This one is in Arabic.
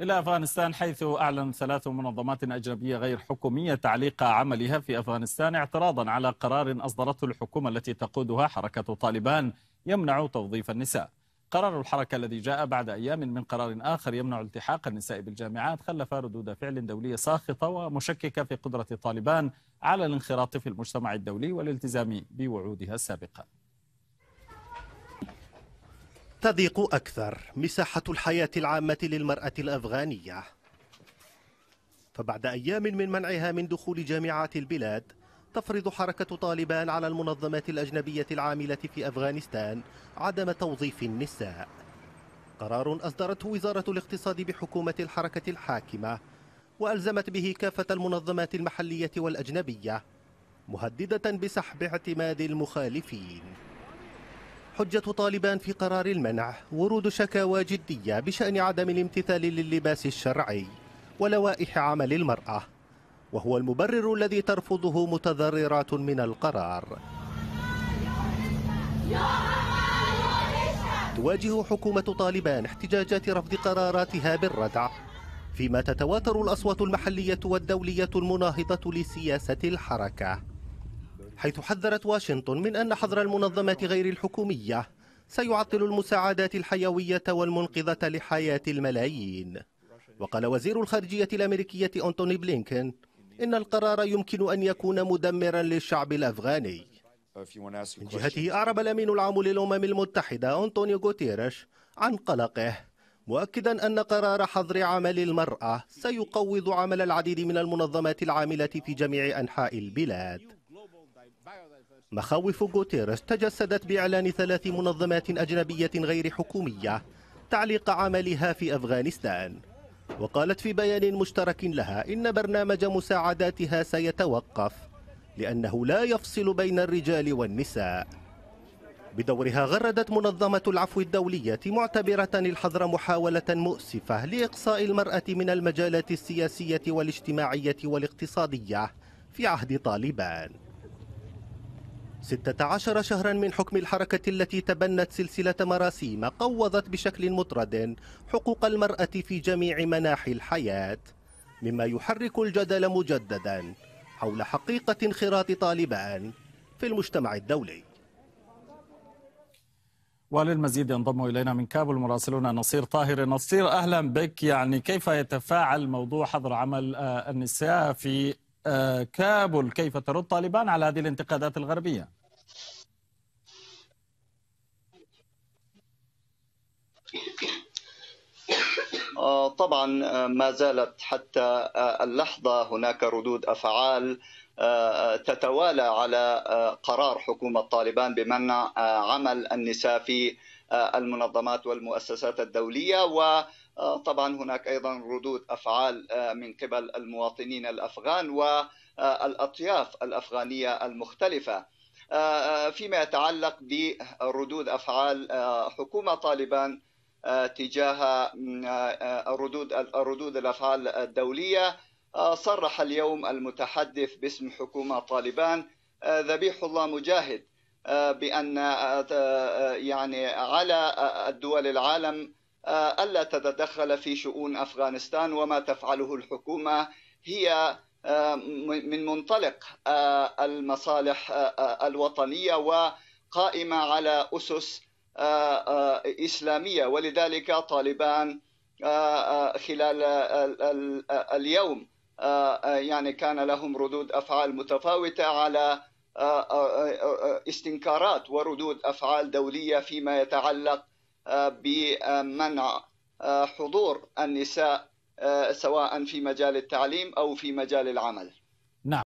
إلى أفغانستان حيث أعلن ثلاث منظمات أجنبية غير حكومية تعليق عملها في أفغانستان اعتراضا على قرار أصدرته الحكومة التي تقودها حركة طالبان يمنع توظيف النساء قرار الحركة الذي جاء بعد أيام من قرار آخر يمنع التحاق النساء بالجامعات خلف ردود فعل دولية ساخطة ومشككة في قدرة طالبان على الانخراط في المجتمع الدولي والالتزام بوعودها السابقة تضيق أكثر مساحة الحياة العامة للمرأة الأفغانية فبعد أيام من منعها من دخول جامعات البلاد تفرض حركة طالبان على المنظمات الأجنبية العاملة في أفغانستان عدم توظيف النساء قرار أصدرته وزارة الاقتصاد بحكومة الحركة الحاكمة وألزمت به كافة المنظمات المحلية والأجنبية مهددة بسحب اعتماد المخالفين حجة طالبان في قرار المنع ورود شكاوى جدية بشأن عدم الامتثال للباس الشرعي ولوائح عمل المرأة وهو المبرر الذي ترفضه متضررات من القرار تواجه حكومة طالبان احتجاجات رفض قراراتها بالردع فيما تتواتر الأصوات المحلية والدولية المناهضة لسياسة الحركة حيث حذرت واشنطن من أن حظر المنظمات غير الحكومية سيعطل المساعدات الحيوية والمنقذة لحياة الملايين وقال وزير الخارجية الأمريكية أنتوني بلينكن إن القرار يمكن أن يكون مدمرا للشعب الأفغاني من جهته أعرب الأمين العام للأمم المتحدة أنتوني غوتيريش عن قلقه مؤكدا أن قرار حظر عمل المرأة سيقوض عمل العديد من المنظمات العاملة في جميع أنحاء البلاد مخاوف غوتيريس تجسدت بإعلان ثلاث منظمات أجنبية غير حكومية تعليق عملها في أفغانستان وقالت في بيان مشترك لها إن برنامج مساعداتها سيتوقف لأنه لا يفصل بين الرجال والنساء بدورها غردت منظمة العفو الدولية معتبرة الحظر محاولة مؤسفة لإقصاء المرأة من المجالات السياسية والاجتماعية والاقتصادية في عهد طالبان 16 شهرا من حكم الحركة التي تبنت سلسلة مراسيم قوضت بشكل مطرد حقوق المرأة في جميع مناحي الحياة مما يحرك الجدل مجددا حول حقيقة انخراط طالبان في المجتمع الدولي وللمزيد ينضم إلينا من كابول مراسلنا نصير طاهر نصير أهلا بك يعني كيف يتفاعل موضوع حظر عمل آه، النساء في آه، كابل كيف ترد طالبان على هذه الانتقادات الغربية آه، طبعا آه، ما زالت حتى اللحظة هناك ردود أفعال تتوالى على قرار حكومة طالبان بمنع عمل النساء في المنظمات والمؤسسات الدولية و آه، طبعا هناك ايضا ردود افعال آه، من قبل المواطنين الافغان والاطياف الافغانيه المختلفه آه، فيما يتعلق بردود افعال حكومه طالبان تجاه ردود ردود الافعال الدوليه صرح اليوم المتحدث باسم حكومه طالبان ذبيح الله مجاهد بان يعني على الدول العالم آه، ألا تتدخل في شؤون أفغانستان وما تفعله الحكومة هي آه، من منطلق آه، المصالح الوطنية وقائمة على أسس إسلامية ولذلك طالبان خلال اليوم يعني كان لهم ردود أفعال متفاوتة على استنكارات وردود أفعال دولية فيما يتعلق بمنع آه، حضور النساء آه، سواء في مجال التعليم او في مجال العمل